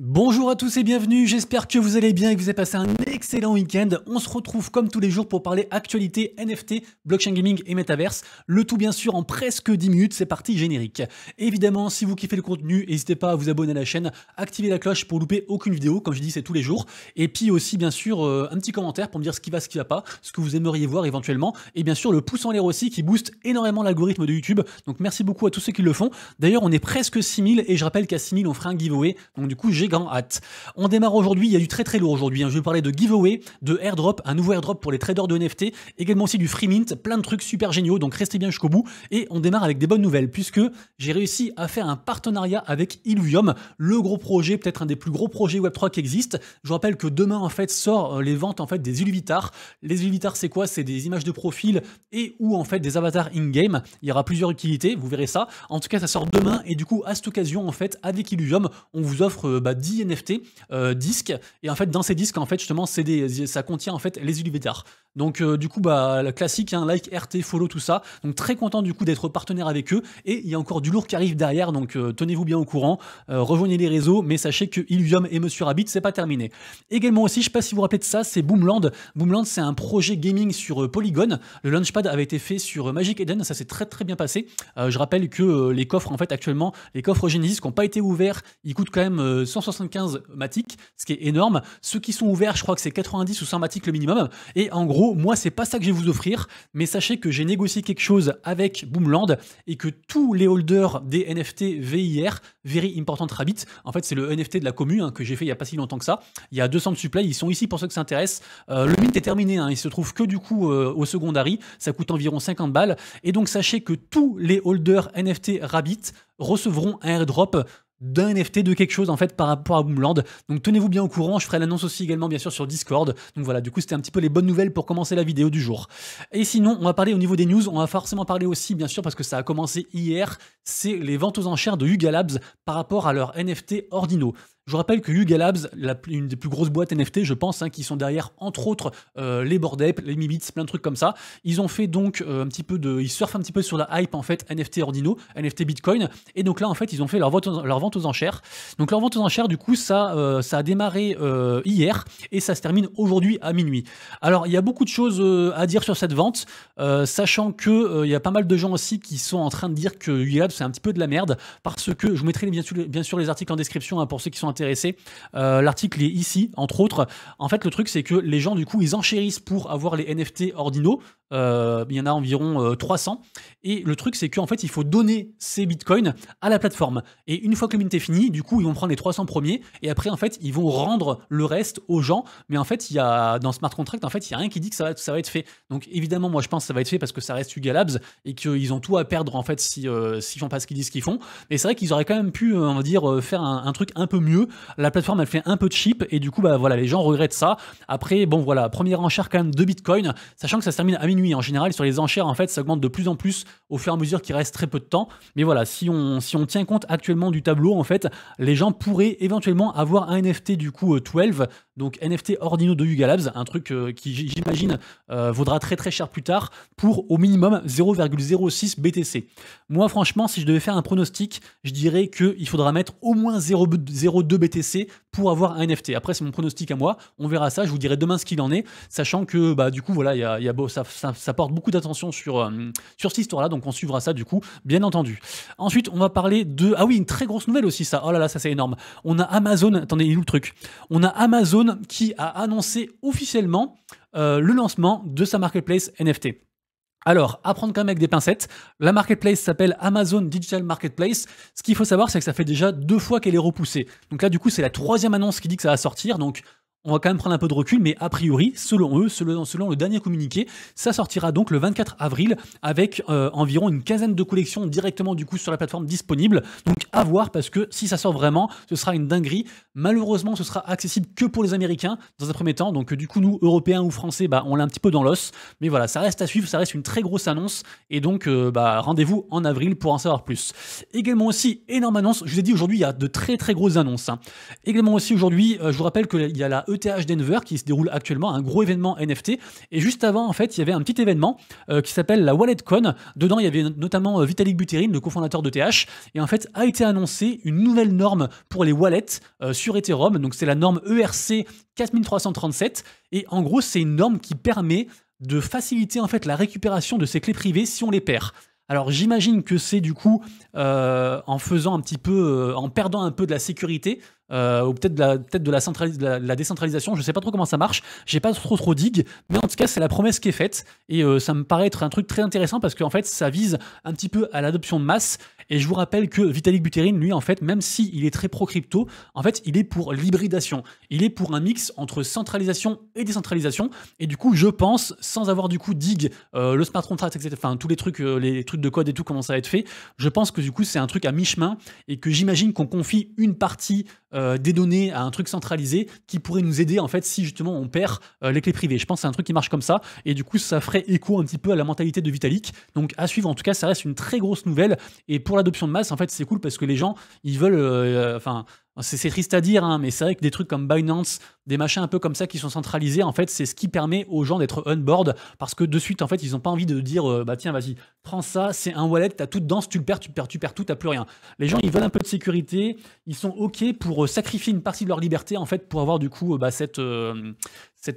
Bonjour à tous et bienvenue, j'espère que vous allez bien et que vous avez passé un excellent week-end. On se retrouve comme tous les jours pour parler actualité, NFT, blockchain gaming et metaverse. Le tout bien sûr en presque 10 minutes, c'est parti générique. Évidemment, si vous kiffez le contenu, n'hésitez pas à vous abonner à la chaîne, activer la cloche pour louper aucune vidéo, comme je dis c'est tous les jours. Et puis aussi bien sûr euh, un petit commentaire pour me dire ce qui va, ce qui va pas, ce que vous aimeriez voir éventuellement. Et bien sûr le pouce en l'air aussi qui booste énormément l'algorithme de YouTube. Donc merci beaucoup à tous ceux qui le font. D'ailleurs on est presque 6000 et je rappelle qu'à 6000 on fera un giveaway. Donc du coup j'ai hâte. On démarre aujourd'hui, il y a du très très lourd aujourd'hui. Hein. Je vais parler de giveaway, de airdrop, un nouveau airdrop pour les traders de NFT, également aussi du free mint, plein de trucs super géniaux, donc restez bien jusqu'au bout. Et on démarre avec des bonnes nouvelles, puisque j'ai réussi à faire un partenariat avec Illuvium, le gros projet, peut-être un des plus gros projets Web3 qui existe. Je vous rappelle que demain en fait sort euh, les ventes en fait des Illuvitars, Les Illuvitars c'est quoi C'est des images de profil et ou en fait des avatars in-game. Il y aura plusieurs utilités, vous verrez ça. En tout cas ça sort demain et du coup à cette occasion en fait avec Illuvium on vous offre euh, bah, 10 NFT euh, disques. Et en fait, dans ces disques, en fait, justement, ça contient en fait les Ulivetiar. Donc euh, du coup, bah, classique, hein, like, RT, follow, tout ça. Donc très content du coup d'être partenaire avec eux. Et il y a encore du lourd qui arrive derrière, donc euh, tenez-vous bien au courant, rejoignez les réseaux, mais sachez que Illuvium et Monsieur Rabbit, c'est pas terminé. Également aussi, je sais pas si vous vous rappelez de ça, c'est Boomland. Boomland, c'est un projet gaming sur Polygon. Le launchpad avait été fait sur Magic Eden, ça s'est très très bien passé. je rappelle que les coffres, en fait, actuellement, les coffres Genesis qui n'ont pas été ouverts, ils coûtent quand même 160 75 matiques, ce qui est énorme. Ceux qui sont ouverts, je crois que c'est 90 ou 100 matiques le minimum. Et en gros, moi, c'est pas ça que je vais vous offrir, mais sachez que j'ai négocié quelque chose avec Boomland et que tous les holders des NFT VIR, Very Important Rabbit, en fait, c'est le NFT de la commune hein, que j'ai fait il y a pas si longtemps que ça. Il y a 200 de ils sont ici pour ceux que ça intéresse euh, le mint est terminé, hein, il se trouve que du coup euh, au secondary, ça coûte environ 50 balles. Et donc, sachez que tous les holders NFT Rabbit recevront un airdrop d'un NFT, de quelque chose en fait par rapport à Boomland. Donc tenez-vous bien au courant, je ferai l'annonce aussi également bien sûr sur Discord. Donc voilà, du coup c'était un petit peu les bonnes nouvelles pour commencer la vidéo du jour. Et sinon, on va parler au niveau des news, on va forcément parler aussi bien sûr parce que ça a commencé hier, c'est les ventes aux enchères de Ugalabs par rapport à leur NFT ordinaux je rappelle que Yuga Labs, la, une des plus grosses boîtes NFT, je pense, hein, qui sont derrière, entre autres, euh, les Ape, les Mibits, plein de trucs comme ça, ils ont fait donc euh, un petit peu de. Ils surfent un petit peu sur la hype, en fait, NFT Ordino, NFT Bitcoin. Et donc là, en fait, ils ont fait leur, leur vente aux enchères. Donc leur vente aux enchères, du coup, ça, euh, ça a démarré euh, hier et ça se termine aujourd'hui à minuit. Alors, il y a beaucoup de choses à dire sur cette vente, sachant que il y a pas mal de gens aussi qui sont en train de dire que Yuga Labs, c'est un petit peu de la merde, parce que je vous mettrai bien sûr, les articles en description hein, pour ceux qui sont intéressés euh, l'article est ici, entre autres. En fait, le truc, c'est que les gens, du coup, ils enchérissent pour avoir les NFT ordinaux. Euh, il y en a environ 300. Euh, et le truc, c'est qu'en fait, il faut donner ces bitcoins à la plateforme. Et une fois que le mint est fini, du coup, ils vont prendre les 300 premiers. Et après, en fait, ils vont rendre le reste aux gens. Mais en fait, il y a, dans smart contract, en fait, il n'y a rien qui dit que ça va, ça va être fait. Donc, évidemment, moi, je pense que ça va être fait parce que ça reste du Labs et qu'ils ont tout à perdre, en fait, si, s'ils font pas ce qu'ils disent qu'ils font. Mais c'est vrai qu'ils auraient quand même pu, on va dire, faire un, truc un peu mieux la plateforme elle fait un peu de cheap et du coup bah voilà les gens regrettent ça. Après bon voilà première enchère quand même de Bitcoin, sachant que ça se termine à minuit en général sur les enchères en fait ça augmente de plus en plus au fur et à mesure qu'il reste très peu de temps. Mais voilà si on si on tient compte actuellement du tableau en fait les gens pourraient éventuellement avoir un NFT du coup 12 euh, donc NFT Ordino de Yuga un truc euh, qui j'imagine euh, vaudra très très cher plus tard pour au minimum 0,06 BTC. Moi franchement si je devais faire un pronostic, je dirais qu'il faudra mettre au moins 0,02 BTC pour avoir un NFT. Après, c'est mon pronostic à moi. On verra ça. Je vous dirai demain ce qu'il en est, sachant que bah, du coup, voilà, y y a ça, porte beaucoup d'attention sur, euh, sur cette histoire-là. Donc, on suivra ça du coup, bien entendu. Ensuite, on va parler de. Ah oui, une très grosse nouvelle aussi, ça. Oh là là, ça c'est énorme. On a Amazon. Attendez, il est le truc On a Amazon qui a annoncé officiellement euh, le lancement de sa marketplace NFT. Alors, apprendre prendre quand même avec des pincettes. La marketplace s'appelle Amazon Digital Marketplace. Ce qu'il faut savoir, c'est que ça fait déjà deux fois qu'elle est repoussée. Donc là, du coup, c'est la troisième annonce qui dit que ça va sortir. Donc, on va quand même prendre un peu de recul, mais a priori, selon eux, selon, le dernier communiqué, ça sortira donc le 24 avril avec euh, environ une quinzaine de collections directement du coup sur la plateforme disponible voir parce que si ça sort vraiment, ce sera une dinguerie. Malheureusement, ce sera accessible que pour les Américains dans un premier temps. Donc euh, du coup, nous, Européens ou Français, bah, on l'a un petit peu dans l'os. Mais voilà, ça reste à suivre, ça reste une très grosse annonce. Et donc, euh, bah, rendez-vous en avril pour en savoir plus. Également aussi, énorme annonce. Je vous ai dit aujourd'hui, il y a de très très grosses annonces. Hein. Également aussi aujourd'hui, euh, je vous rappelle qu'il y a la ETH Denver qui se déroule actuellement, un gros événement NFT. Et juste avant, en fait, il y avait un petit événement qui s'appelle la WalletCon. Dedans, il y avait notamment Vitalik Buterin, le cofondateur d'ETH. Et en fait, a été annoncé une nouvelle norme pour les wallets euh, sur Ethereum. Donc c'est la norme ERC 4337. Et en gros, c'est une norme qui permet de faciliter en fait la récupération de ces clés privées si on les perd. Alors j'imagine que c'est du coup euh, en faisant un petit peu, euh, en perdant un peu de la sécurité, euh, ou peut-être de la, peut de, la la, décentralisation. Je sais pas trop comment ça marche. J'ai pas trop trop digue, mais en tout cas, c'est la promesse qui est faite et euh, ça me paraît être un truc très intéressant parce qu'en fait, ça vise un petit peu à l'adoption de masse. Et je vous rappelle que Vitalik Buterin, lui, en fait, même s'il il est très pro crypto, en fait, il est pour l'hybridation. Il est pour un mix entre centralisation et décentralisation. Et du coup, je pense, sans avoir du coup dig euh, le smart contract, etc. Enfin, tous les trucs, les trucs de code et tout, comment ça va être fait. Je pense que du coup, c'est un truc à mi-chemin et que j'imagine qu'on confie une partie euh, des données à un truc centralisé qui pourrait nous aider en fait si justement on perd euh, les clés privées. Je pense que c'est un truc qui marche comme ça et du coup ça ferait écho un petit peu à la mentalité de Vitalik. Donc à suivre en tout cas ça reste une très grosse nouvelle et pour l'adoption de masse en fait c'est cool parce que les gens ils veulent euh, enfin c'est triste à dire, hein, mais c'est vrai que des trucs comme Binance, des machins un peu comme ça qui sont centralisés, en fait, c'est ce qui permet aux gens d'être on-board parce que de suite, en fait, ils n'ont pas envie de dire euh, bah tiens, vas-y, prends ça, c'est un wallet, t'as tout dedans, si tu le perds, tu perds, tu perds tout, t'as plus rien. Les gens, ils veulent un peu de sécurité, ils sont OK pour euh, sacrifier une partie de leur liberté, en fait, pour avoir du coup euh, bah, cette,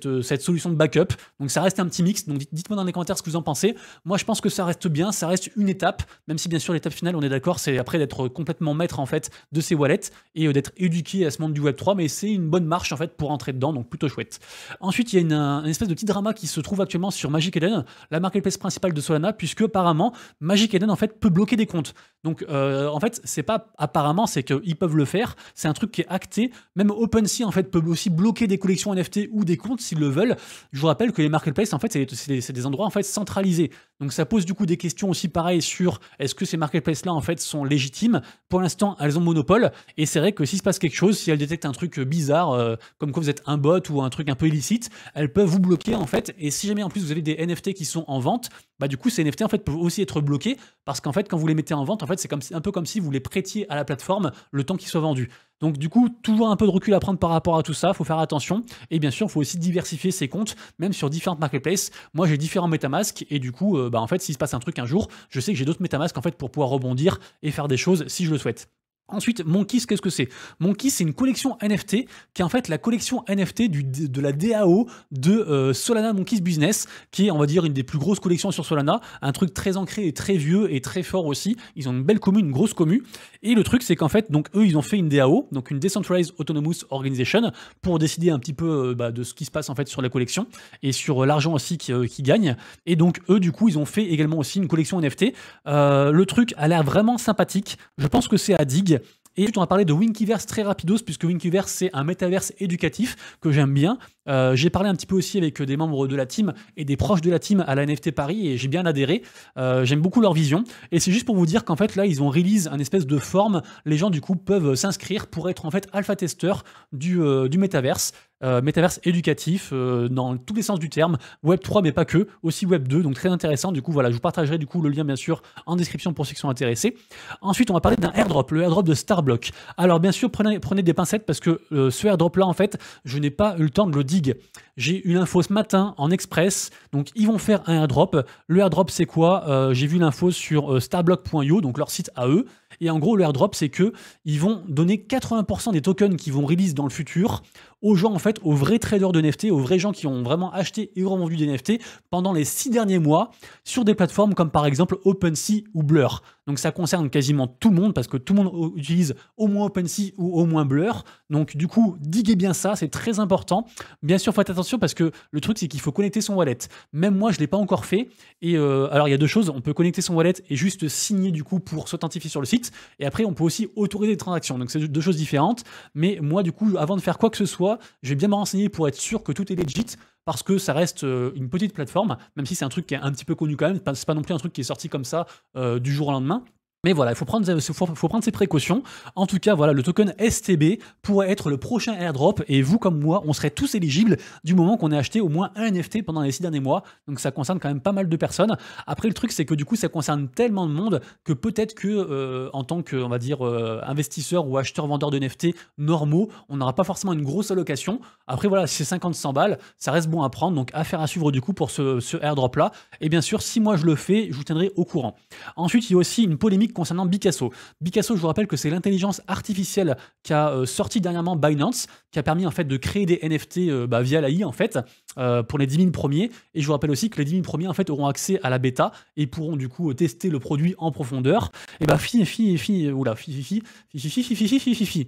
euh, cette, solution de backup. Donc ça reste un petit mix. Donc dites-moi dans les commentaires ce que vous en pensez. Moi, je pense que ça reste bien, ça reste une étape, même si bien sûr l'étape finale, on est d'accord, c'est après d'être complètement maître en fait de ces wallets et euh, d'être éduqué à ce monde du Web 3. Mais c'est une bonne marche en fait pour entrer dedans, donc plutôt chouette. Ensuite, il y a une, espèce de petit drama qui se trouve actuellement sur Magic Eden, la marketplace principale de Solana, puisque apparemment Magic Eden en fait peut bloquer des comptes. Donc euh, en fait, c'est pas apparemment, c'est qu'ils peuvent le faire. C'est un truc qui est acté. Même OpenSea en fait peut aussi bloquer des collections NFT ou des comptes s'ils le veulent. Je vous rappelle que les marketplaces, en fait, c'est des, endroits en fait centralisés. Donc ça pose du coup des questions aussi pareilles sur est-ce que ces marketplaces-là en fait sont légitimes. Pour l'instant, elles ont monopole. Et c'est vrai que s'il se passe quelque chose, si elles détectent un truc euh, bizarre, euh, comme quand vous êtes un bot ou un truc un peu illicite, elles peuvent vous bloquer en fait. Et si jamais en plus vous avez des NFT qui sont en vente, bah du coup ces NFT en fait peuvent aussi être bloqués parce qu'en fait quand vous les mettez en vente en fait c'est comme un peu comme si vous les prêtiez à la plateforme le temps qu'ils soient vendus. Donc du coup toujours un peu de recul à prendre par rapport à tout ça, faut faire attention et bien sûr il faut aussi diversifier ses comptes même sur différentes marketplaces. Moi j'ai différents MetaMask et du coup euh, bah, en fait s'il se passe un truc un jour, je sais que j'ai d'autres MetaMask en fait pour pouvoir rebondir et faire des choses si je le souhaite. Ensuite, Monkeys, qu'est-ce que c'est Monkeys, c'est une collection NFT qui est en fait la collection NFT du, de la DAO de euh, Solana Monkeys Business, qui est, on va dire, une des plus grosses collections sur Solana. Un truc très ancré et très vieux et très fort aussi. Ils ont une belle commune, une grosse commune. Et le truc, c'est qu'en fait, donc eux, ils ont fait une DAO, donc une Decentralized Autonomous Organization, pour décider un petit peu euh, bah, de ce qui se passe en fait sur la collection et sur euh, l'argent aussi qu'ils qui gagne Et donc, eux, du coup, ils ont fait également aussi une collection NFT. le truc a l'air vraiment sympathique. Je pense que c'est à Dig. Et ensuite, on va parler de Winkiverse très rapidos, puisque Winkiverse, c'est un métaverse éducatif que j'aime bien. Euh, j'ai parlé un petit peu aussi avec des membres de la team et des proches de la team à la NFT Paris, et j'ai bien adhéré. Euh, j'aime beaucoup leur vision. Et c'est juste pour vous dire qu'en fait, là, ils ont release un espèce de forme. Les gens, du coup, peuvent s'inscrire pour être en fait alpha testeurs du, euh, du métaverse metaverse euh, métaverse éducatif euh, dans tous les sens du terme, Web 3 mais pas que, aussi Web 2, donc très intéressant. Du coup, voilà, je vous partagerai du coup le lien bien sûr en description pour ceux qui sont intéressés. Ensuite, on va parler d'un airdrop, le airdrop de Starblock. Alors bien sûr, prenez, prenez des pincettes parce que euh, ce airdrop là, en fait, je n'ai pas eu le temps de le dig. J'ai eu l'info ce matin en express, donc ils vont faire un airdrop. Le airdrop, c'est quoi J'ai vu l'info sur starblock.io, donc leur site à eux. Et en gros, le airdrop, c'est que ils vont donner 80% des tokens qui vont release dans le futur aux gens, en fait, aux vrais traders de NFT, aux vrais gens qui ont vraiment acheté et revendu des NFT pendant les six derniers mois sur des plateformes comme par exemple OpenSea ou Blur. Donc ça concerne quasiment tout le monde parce que tout le monde utilise au moins OpenSea ou au moins Blur. Donc du coup, diguez bien ça, c'est très important. Bien sûr, faites attention parce que le truc, c'est qu'il faut connecter son wallet. Même moi, je ne l'ai pas encore fait. Et euh, alors, il y a deux choses. On peut connecter son wallet et juste signer du coup pour s'authentifier sur le site et après, on peut aussi autoriser des transactions. Donc, c'est deux choses différentes. Mais moi, du coup, avant de faire quoi que ce soit, je vais bien me renseigner pour être sûr que tout est legit parce que ça reste euh, une petite plateforme, même si c'est un truc qui est un petit peu connu quand même. C'est pas non plus un truc qui est sorti comme ça euh, du jour au lendemain. Mais voilà, il faut prendre, faut, prendre ses précautions. En tout cas, voilà, le token STB pourrait être le prochain airdrop et vous comme moi, on serait tous éligibles du moment qu'on ait acheté au moins un NFT pendant les six derniers mois. Donc ça concerne quand même pas mal de personnes. Après, le truc, c'est que du coup, ça concerne tellement de monde que peut-être que euh, en tant que, va dire, euh, investisseur ou acheteur-vendeur de NFT normaux, on n'aura pas forcément une grosse allocation. Après, voilà, c'est 50-100 balles, ça reste bon à prendre. Donc affaire à suivre du coup pour ce, ce airdrop là. Et bien sûr, si moi je le fais, je vous tiendrai au courant. Ensuite, il y a aussi une polémique concernant Bicasso. Bicasso, je vous rappelle que c'est l'intelligence artificielle qui a euh, sorti dernièrement Binance, qui a permis en fait de créer des NFT euh, bah, via l'AI en fait pour les 10 000 premiers. Et je vous rappelle aussi que les 10 000 premiers en fait auront accès à la bêta et pourront du coup tester le produit en profondeur. Et bah fi fi fi oula fi fi fi fi fi fi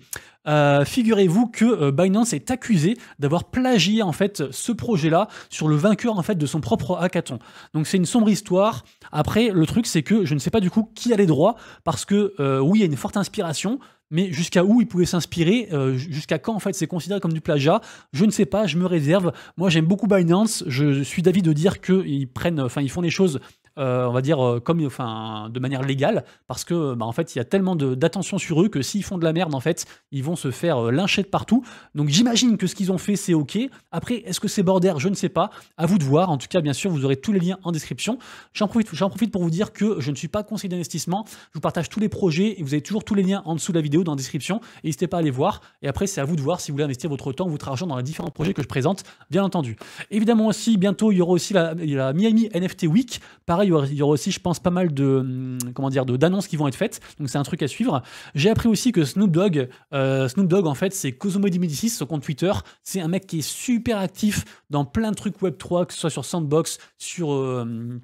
Figurez-vous que Binance est accusé d'avoir plagié en fait ce projet-là sur le vainqueur en fait de son propre hackathon. Donc c'est une sombre histoire. Après le truc c'est que je ne sais pas du coup qui a les droits parce que oui il y a une forte inspiration mais jusqu'à où ils pouvaient s'inspirer, euh, jusqu'à quand en fait c'est considéré comme du plagiat, je ne sais pas, je me réserve. Moi j'aime beaucoup Binance, je suis d'avis de dire qu'ils prennent, enfin ils font des choses euh, on va dire, euh, comme, enfin, de manière légale, parce que, bah, en fait, il y a tellement d'attention sur eux que s'ils font de la merde, en fait, ils vont se faire euh, lyncher de partout. Donc, j'imagine que ce qu'ils ont fait, c'est OK. Après, est-ce que c'est border Je ne sais pas. À vous de voir. En tout cas, bien sûr, vous aurez tous les liens en description. J'en profite, pour vous dire que je ne suis pas conseiller d'investissement. Je vous partage tous les projets et vous avez toujours tous les liens en dessous de la vidéo dans la description. N'hésitez pas à les voir. Et après, c'est à vous de voir si vous voulez investir votre temps, votre argent dans les différents projets que je présente, bien entendu. Évidemment aussi, bientôt, il y aura aussi la, Miami NFT Week il y, aura, aussi, je pense, pas mal de hum, comment dire d'annonces qui vont être faites. Donc c'est un truc à suivre. J'ai appris aussi que Snoop Dogg, euh, Snoop en fait, c'est Cosmody 2006, son compte Twitter. C'est un mec qui est super actif dans plein de trucs Web 3, que ce soit sur Sandbox, sur euh,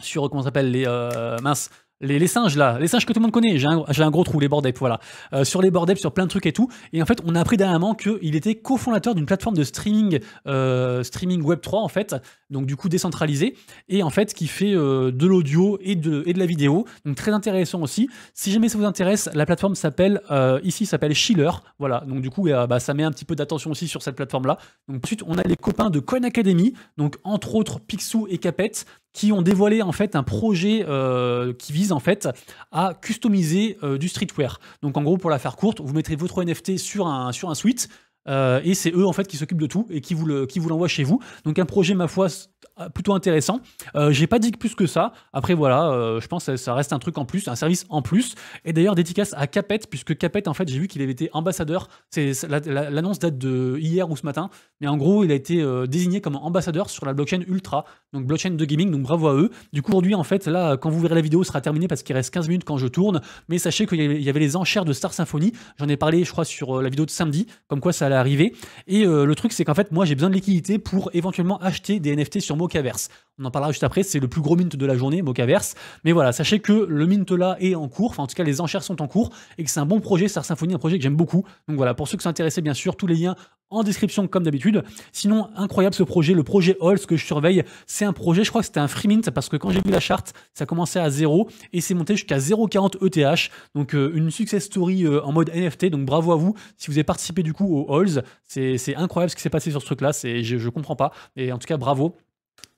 sur comment s'appelle les euh, minces les, singes là, les singes que tout le monde connaît, j'ai un, gros trou, les bordels, voilà, euh, sur les bordels, sur plein de trucs et tout. Et en fait, on a appris dernièrement qu'il était cofondateur d'une plateforme de streaming, euh, streaming Web3 en fait, donc du coup décentralisé, et en fait qui fait euh, de l'audio et de, la vidéo, donc très intéressant aussi. Si jamais ça vous intéresse, la plateforme s'appelle, ici s'appelle Schiller, voilà, donc du coup bah, ça met un petit peu d'attention aussi sur cette plateforme là. ensuite, on a les copains de Coin Academy, donc entre autres Pixou et Capet, qui ont dévoilé en fait un projet euh, qui vise en fait à customiser euh, du streetwear. Donc en gros, pour la faire courte, vous mettrez votre NFT sur un, sur un suite, euh, et c'est eux en fait qui s'occupent de tout et qui vous le, qui vous l'envoient chez vous. Donc un projet ma foi euh, plutôt intéressant. Euh, j'ai pas dit plus que ça. Après voilà, je pense que ça reste un truc en plus, un service en plus. Et d'ailleurs dédicace à Capet puisque Capet en fait j'ai vu qu'il avait été ambassadeur. C'est l'annonce date de hier ou ce matin, mais en gros il a été désigné comme ambassadeur sur la blockchain Ultra, donc blockchain de gaming. Donc bravo à eux. Du coup aujourd'hui en fait là quand vous verrez la vidéo sera terminée parce qu'il reste 15 minutes quand je tourne. Mais sachez qu'il y avait les enchères de Star Symphony. J'en ai parlé je crois sur la vidéo de samedi, comme quoi ça arriver. Et euh, le truc, c'est qu'en fait, moi, j'ai besoin de liquidité pour éventuellement acheter des NFT sur Mocaverse on en parlera juste après, c'est le plus gros mint de la journée, Mocaverse. Mais voilà, sachez que le mint là est en cours, enfin en tout cas les enchères sont en cours, et que c'est un bon projet, Star Symphony, un projet que j'aime beaucoup. Donc voilà, pour ceux qui sont intéressés, bien sûr, tous les liens en description comme d'habitude. Sinon, incroyable ce projet, le projet Halls que je surveille, c'est un projet, je crois que c'était un free mint, parce que quand j'ai vu la charte, ça commençait à 0 et c'est monté jusqu'à 0,40 ETH. Donc euh, une success story euh, en mode NFT, donc bravo à vous. Si vous avez participé du coup au Halls, c'est incroyable ce qui s'est passé sur ce truc-là, je, je comprends pas. Et en tout cas, bravo.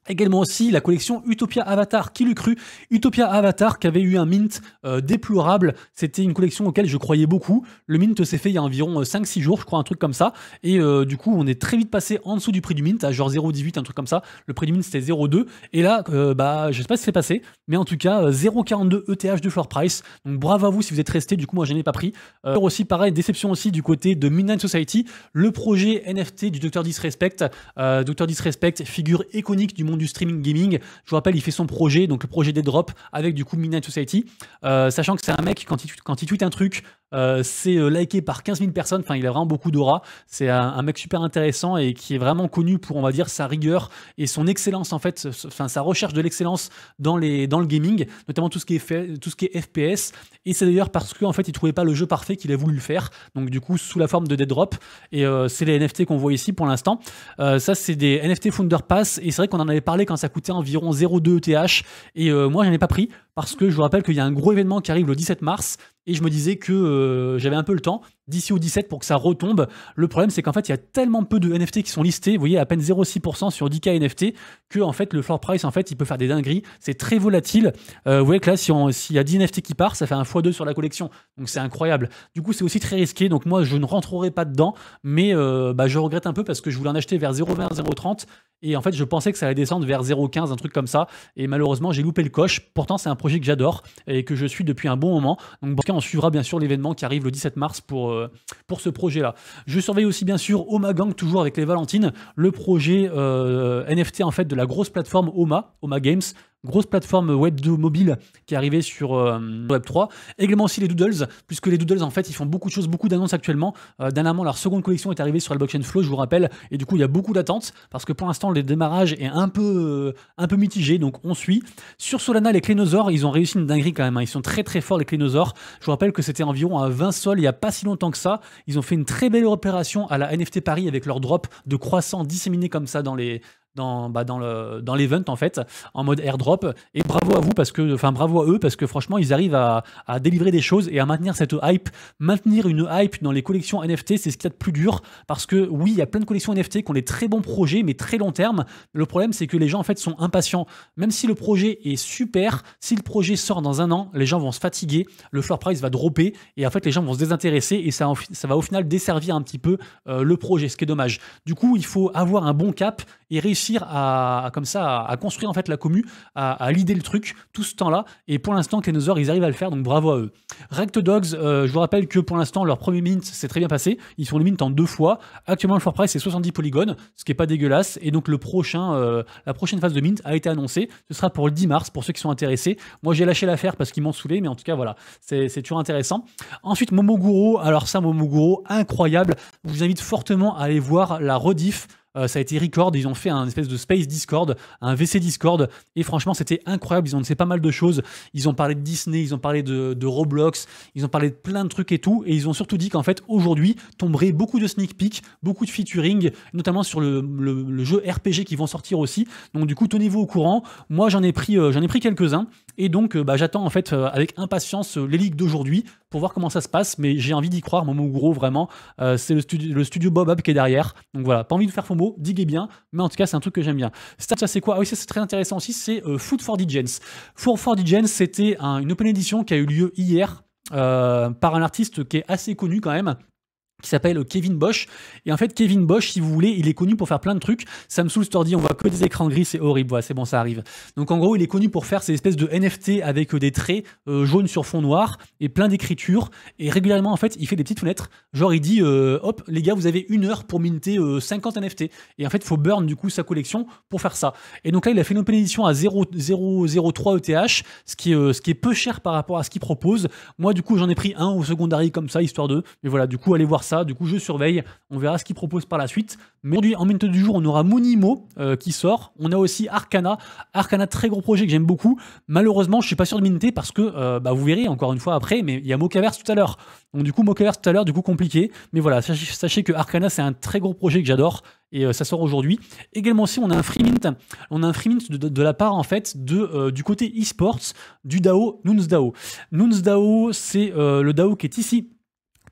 Également aussi la collection Utopia Avatar, qui l'eût cru, Utopia Avatar qui avait eu un mint euh, déplorable, c'était une collection auquel je croyais beaucoup, le mint s'est fait il y a environ 5-6 euh, jours je crois, un truc comme ça, et euh, du coup on est très vite passé en dessous du prix du mint, à genre 0,18, un truc comme ça, le prix du mint c'était 0,2, et là, bah, je sais pas ce qui s'est passé, mais en tout cas 0,42 ETH de floor price, donc bravo à vous si vous êtes resté, du coup moi je n'ai pas pris. aussi pareil, déception aussi du côté de Midnight Society, le projet NFT du Dr Disrespect, Dr Disrespect, figure iconique du monde du streaming gaming. Je vous rappelle, il fait son projet, donc le projet des Drop avec du coup Midnight Society. Euh, sachant que c'est un mec, quand il, quand il tweet un truc, euh, c'est euh, liké par 15 000 personnes. Enfin, il a vraiment beaucoup d'aura. C'est un, mec super intéressant et qui est vraiment connu pour, on va dire, sa rigueur et son excellence en fait, enfin sa recherche de l'excellence dans dans le gaming, notamment tout ce qui est fait, tout ce qui est FPS. Et c'est d'ailleurs parce qu'en fait, il trouvait pas le jeu parfait qu'il a voulu le faire. Donc du coup, sous la forme de dead drop. Et c'est les NFT qu'on voit ici pour l'instant. ça, c'est des NFT Founder Pass. Et c'est vrai qu'on en avait parlé quand ça coûtait environ 0,2 ETH, et euh, moi, je ai pas pris, parce que je vous rappelle qu'il y a un gros événement qui arrive le 17 mars, et je me disais que euh, j'avais un peu le temps d'ici au 17 pour que ça retombe. Le problème, c'est qu'en fait, il y a tellement peu de NFT qui sont listés, vous voyez, à peine 0,6% sur 10K NFT, que en fait, le floor price, en fait, il peut faire des dingueries. C'est très volatile. Euh, vous voyez que là, s'il y a 10 NFT qui partent, ça fait un x2 sur la collection. Donc, c'est incroyable. Du coup, c'est aussi très risqué. Donc, moi, je ne rentrerai pas dedans, mais euh, bah, je regrette un peu parce que je voulais en acheter vers 0,20, 0,30. Et en fait, je pensais que ça allait descendre vers 0,15, un truc comme ça. Et malheureusement, j'ai loupé le coche. Pourtant, c'est un projet que j'adore et que je suis depuis un bon moment. Donc, on suivra bien sûr l'événement qui arrive le 17 mars pour, euh, pour ce projet-là. Je surveille aussi bien sûr Oma Gang, toujours avec les Valentines, le projet euh, NFT en fait de la grosse plateforme Oma, Oma Games, grosse plateforme web 2 mobile qui est arrivée sur euh, Web 3. Également aussi les Doodles, puisque les Doodles, en fait, ils font beaucoup de choses, beaucoup d'annonces actuellement. Euh, dernièrement, leur seconde collection est arrivée sur la blockchain Flow, je vous rappelle, et du coup, il y a beaucoup d'attentes, parce que pour l'instant, le démarrage est un peu, euh, un peu mitigé, donc on suit. Sur Solana, les Clénosaures, ils ont réussi une dinguerie quand même, hein. ils sont très très forts, les Clénosaures. Je vous rappelle que c'était environ à 20 sols il n'y a pas si longtemps que ça. Ils ont fait une très belle opération à la NFT Paris avec leur drop de croissants disséminés comme ça dans les, dans, bah, dans l'event le, dans en fait, en mode airdrop. Et bravo à vous, parce que, enfin bravo à eux, parce que franchement, ils arrivent à, à délivrer des choses et à maintenir cette hype. Maintenir une hype dans les collections NFT, c'est ce qu'il y a de plus dur, parce que oui, il y a plein de collections NFT qui ont des très bons projets, mais très long terme. Le problème, c'est que les gens en fait sont impatients. Même si le projet est super, si le projet sort dans un an, les gens vont se fatiguer, le floor price va dropper, et en fait, les gens vont se désintéresser, et ça, ça va au final desservir un petit peu euh, le projet, ce qui est dommage. Du coup, il faut avoir un bon cap et réussir à, comme ça à, construire en fait la commu, à, à l'idée le truc tout ce temps-là. Et pour l'instant, heures ils arrivent à le faire, donc bravo à eux. Rect Dogs, euh, je vous rappelle que pour l'instant, leur premier mint s'est très bien passé. Ils font le mint en deux fois. Actuellement, le floor price c'est 70 polygones, ce qui est pas dégueulasse. Et donc le prochain, euh, la prochaine phase de mint a été annoncée. Ce sera pour le 10 mars pour ceux qui sont intéressés. Moi, j'ai lâché l'affaire parce qu'ils m'ont saoulé, mais en tout cas, voilà, c'est toujours intéressant. Ensuite, Momoguro. Alors ça, Momoguro, incroyable. Je vous invite fortement à aller voir la rediff euh, ça a été record, ils ont fait un espèce de space Discord, un VC Discord, et franchement c'était incroyable, ils ont fait pas mal de choses, ils ont parlé de Disney, ils ont parlé de, Roblox, ils ont parlé de plein de trucs et tout, et ils ont surtout dit qu'en fait aujourd'hui tomberait beaucoup de sneak peeks, beaucoup de featuring, notamment sur le, jeu RPG qui vont sortir aussi, donc du coup tenez-vous au courant, moi j'en ai pris, euh, j'en ai pris quelques-uns, et donc euh, bah, j'attends en fait avec impatience les leaks d'aujourd'hui pour voir comment ça se passe, mais j'ai envie d'y croire, mon Gros vraiment, c'est le, studio, le studio Bob Up qui est derrière, donc voilà, pas envie de faire faux diguez bien, mais en tout cas, c'est un truc que j'aime bien. Ça, c'est quoi Ah oui, ça, c'est très intéressant aussi, c'est euh, Food for gens. Food for gens c'était une open edition qui a eu lieu hier. Euh, par un artiste qui est assez connu quand même, qui s'appelle Kevin Bosch. Et en fait, Kevin Bosch, si vous voulez, il est connu pour faire plein de trucs. Samsung Store dit on voit que des écrans gris, c'est horrible, voilà, c'est bon, ça arrive. Donc en gros, il est connu pour faire ces espèces de NFT avec euh, des traits euh, jaunes sur fond noir et plein d'écritures. Et régulièrement, en fait, il fait des petites fenêtres. Genre, il dit euh, hop, les gars, vous avez une heure pour minter 50 NFT. Et en fait, il faut burn du coup sa collection pour faire ça. Et donc là, il a fait une open édition à 0,03 ETH, ce qui, est, ce qui est peu cher par rapport à ce qu'il propose. Moi, du coup, j'en ai pris un au secondary comme ça, histoire de. Mais voilà, du coup, allez voir ça du coup, je surveille. On verra ce qu'il propose par la suite. Mais aujourd'hui, en minute du jour, on aura Monimo euh, qui sort. On a aussi Arcana. Arcana, très gros projet que j'aime beaucoup. Malheureusement, je suis pas sûr de minter parce que euh, bah, vous verrez encore une fois après. Mais il y a Mocaverse tout à l'heure. Donc du coup, Mocaverse tout à l'heure, du coup compliqué. Mais voilà, sachez, que Arcana, c'est un très gros projet que j'adore et euh, ça sort aujourd'hui. Également aussi, on a un free mint. On a un free mint de, la part en fait de, du côté e-sports du DAO Nouns DAO. Nouns DAO, c'est le DAO qui est ici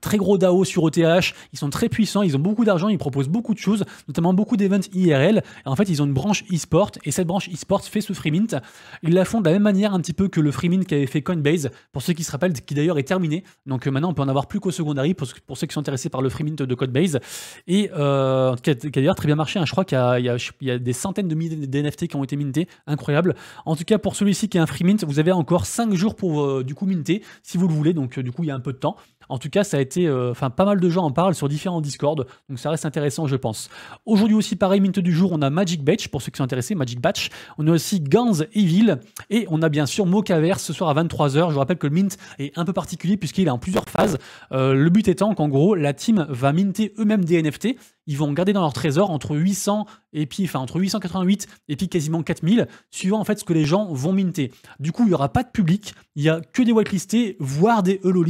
très gros DAO sur OTH, ils sont très puissants, ils ont beaucoup d'argent, ils proposent beaucoup de choses, notamment beaucoup d'events IRL. en fait, ils ont une branche e-sport et cette branche e-sport fait ce freemint, Ils la font de la même manière un petit peu que le freemint qui qu'avait fait Coinbase, pour ceux qui se rappellent, qui d'ailleurs est terminé. Donc euh, maintenant, on peut en avoir plus qu'au secondary pour, ceux qui sont intéressés par le freemint de Coinbase. Et euh, qui a, d'ailleurs très bien marché, hein. je crois qu'il y, a des centaines de milliers d'NFT qui ont été mintés, incroyable. En tout cas, pour celui-ci qui est un freemint, vous avez encore 5 jours pour euh, du coup minter si vous le voulez, donc euh, du coup, il y a un peu de temps. En tout cas, ça a été, euh, enfin, pas mal de gens en parlent sur différents Discord, donc ça reste intéressant, je pense. Aujourd'hui aussi, pareil, mint du jour, on a Magic Batch pour ceux qui sont intéressés, Magic Batch. On a aussi Gans Evil et on a bien sûr Mochaverse, ce soir à 23h. Je vous rappelle que le mint est un peu particulier puisqu'il est en plusieurs phases. Euh, le but étant qu'en gros, la team va minter eux-mêmes des NFT ils vont garder dans leur trésor entre 800 et puis, enfin, entre 888 et puis quasiment 4000, suivant en fait ce que les gens vont minter. Du coup, il n'y aura pas de public, il n'y a que des whitelistés, voire des hello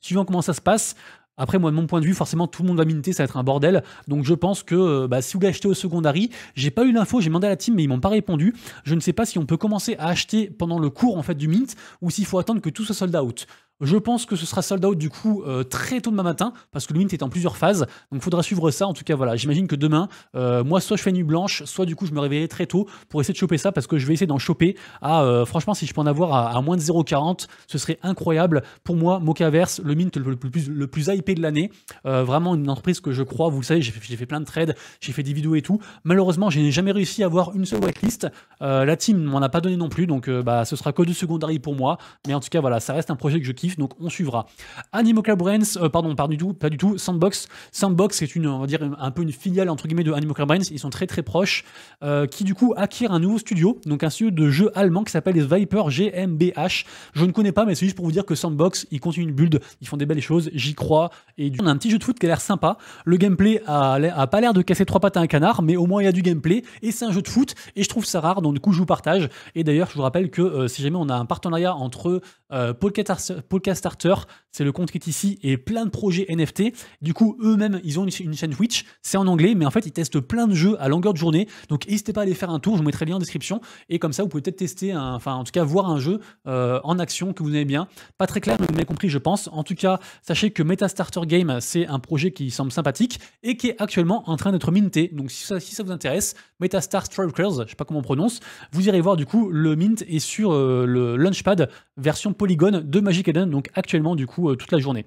suivant comment ça se passe. Après, moi, de mon point de vue, forcément, tout le monde va minter, ça va être un bordel. Donc, je pense que euh, bah, si vous voulez acheter au secondary, j'ai pas eu l'info, j'ai demandé à la team, mais ils m'ont pas répondu. Je ne sais pas si on peut commencer à acheter pendant le cours en fait du mint ou s'il faut attendre que tout soit sold out. Je pense que ce sera sold out du coup euh, très tôt demain matin parce que le mint est en plusieurs phases. Donc il faudra suivre ça. En tout cas, voilà, j'imagine que demain, euh, moi, soit je fais nuit blanche, soit du coup je me réveillerai très tôt pour essayer de choper ça parce que je vais essayer d'en choper à, euh, franchement, si je peux en avoir à, moins de 0,40, ce serait incroyable. Pour moi, Mocaverse, le mint le, plus, le plus hypé de l'année. vraiment une entreprise que je crois, vous savez, j'ai fait plein de trades, j'ai fait des vidéos et tout. Malheureusement, je n'ai jamais réussi à avoir une seule whitelist. la team m'en a pas donné non plus, donc bah, ce sera que deux secondary pour moi. Mais en tout cas, voilà, ça reste un projet que je kiffe donc on suivra. Animoca Brains, euh, pardon, pas du tout, pas du tout, Sandbox. Sandbox c'est une, on va dire, un peu une filiale entre guillemets de Animoca Brains, ils sont très très proches, euh, qui du coup acquiert un nouveau studio, donc un studio de jeu allemand qui s'appelle les Viper GmbH. Je ne connais pas, mais c'est juste pour vous dire que Sandbox, ils continuent une build, ils font des belles choses, j'y crois. Et on a un petit jeu de foot qui a l'air sympa. Le gameplay a, pas l'air de casser trois pattes à un canard, mais au moins il y a du gameplay et c'est un jeu de foot et je trouve ça rare, donc du coup je vous partage. Et d'ailleurs, je vous rappelle que euh, si jamais on a un partenariat entre euh, cas Starter, c'est le compte qui est ici, et plein de projets NFT. Du coup, eux-mêmes, ils ont une chaîne Twitch, c'est en anglais, mais en fait, ils testent plein de jeux à longueur de journée. Donc, n'hésitez pas à aller faire un tour, je vous mettrai le lien en description. Et comme ça, vous pouvez peut-être tester, enfin, en tout cas, voir un jeu euh, en action que vous aimez bien. Pas très clair, mais vous m'avez compris, je pense. En tout cas, sachez que Meta Starter Game, c'est un projet qui semble sympathique et qui est actuellement en train d'être minté. Donc, si ça, si ça vous intéresse, MetaStar Strikers, je sais pas comment on prononce, vous irez voir du coup, le mint est sur euh, le Launchpad version polygone de Magic Eden donc actuellement du coup euh, toute la journée.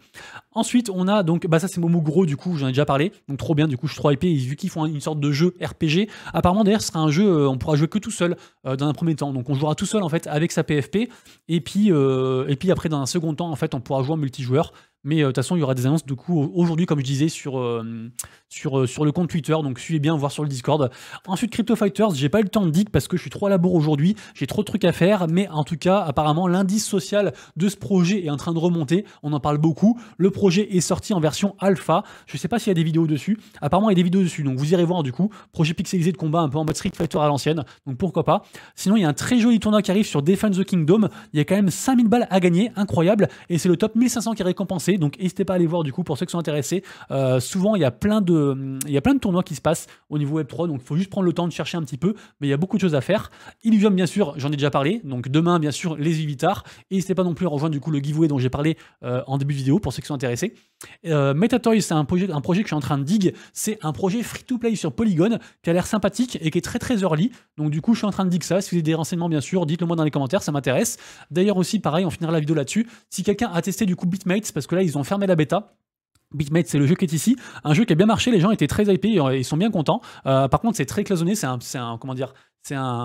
Ensuite, on a donc, bah ça c'est Momo Gros du coup, j'en ai déjà parlé, donc trop bien du coup, je suis trop hypé, vu qu'ils font une sorte de jeu RPG. Apparemment d'ailleurs, ce sera un jeu, euh, on pourra jouer que tout seul euh, dans un premier temps, donc on jouera tout seul en fait avec sa PFP, et puis, et puis après dans un second temps en fait, on pourra jouer en multijoueur. Mais euh, de toute façon, il y aura des annonces du coup aujourd'hui, comme je disais, sur, euh, sur, euh, sur le compte Twitter. Donc suivez bien, voir sur le Discord. Ensuite, Crypto Fighters, j'ai pas eu le temps de dic parce que je suis trop à la bourre aujourd'hui. J'ai trop de trucs à faire. Mais en tout cas, apparemment, l'indice social de ce projet est en train de remonter. On en parle beaucoup. Le projet est sorti en version alpha. Je sais pas s'il y a des vidéos dessus. Apparemment, il y a des vidéos dessus. Donc vous irez voir du coup. Projet pixelisé de combat un peu en mode Street Fighter à l'ancienne. Donc pourquoi pas. Sinon, il y a un très joli tournoi qui arrive sur Defend the Kingdom. Il y a quand même 5000 balles à gagner. Incroyable. Et c'est le top 1500 qui est récompensé donc n'hésitez pas à aller voir du coup pour ceux qui sont intéressés. Euh, souvent il y a plein de il y plein de tournois qui se passent au niveau Web 3, donc il faut juste prendre le temps de chercher un petit peu, mais il y a beaucoup de choses à faire. Illuvium bien sûr, j'en ai déjà parlé. Donc demain bien sûr les Uvitars. Et n'hésitez pas non plus à rejoindre du coup le giveaway dont j'ai parlé euh, en début de vidéo pour ceux qui sont intéressés. Euh, Metatoy c'est un projet un projet que je suis en train de dig. C'est un projet free to play sur Polygon qui a l'air sympathique et qui est très très early. Donc du coup je suis en train de dig ça. Si vous avez des renseignements bien sûr, dites-le moi dans les commentaires, ça m'intéresse. D'ailleurs aussi pareil, on finira la vidéo là-dessus. Si quelqu'un a testé du coup Bitmates parce que ils ont fermé la bêta. Bitmate, c'est le jeu qui est ici. Un jeu qui a bien marché, les gens étaient très hypés, euh, ils sont bien contents. Euh, par contre, c'est très cloisonné, c'est un, un, comment dire,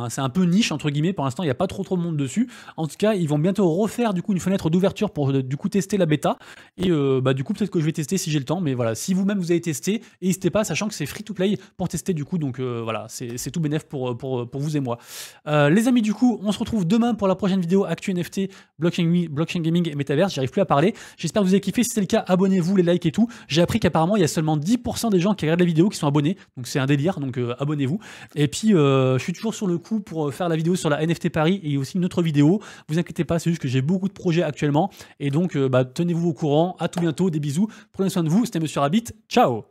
c'est un, peu niche entre guillemets. Pour l'instant, il n'y a pas trop trop de monde dessus. En tout cas, ils vont bientôt refaire du coup une fenêtre d'ouverture pour euh, du coup tester la bêta. Et euh, bah, du coup, peut-être que je vais tester si j'ai le temps. Mais voilà, si vous-même vous avez testé, n'hésitez pas, sachant que c'est free to play pour tester du coup. Donc euh, voilà, c'est tout bénéf pour, pour, vous et moi. les amis, du coup, on se retrouve demain pour la prochaine vidéo Actu NFT, blockchain, blockchain gaming et metaverse. J'arrive plus à parler. J'espère que vous avez kiffé. Si c'est le cas, abonnez-vous, les likes et tout. J'ai appris qu'apparemment, il y a seulement 10% des gens qui regardent la vidéo qui sont abonnés. Donc c'est un délire. Donc abonnez-vous. Et puis, je suis toujours sur le coup pour euh, faire la vidéo sur la NFT Paris et aussi une autre vidéo. Vous inquiétez pas, c'est juste que j'ai beaucoup de projets actuellement. Et donc, euh, bah, tenez-vous au courant. À tout bientôt. Des bisous. Prenez soin de vous. C'était Monsieur Rabbit. Ciao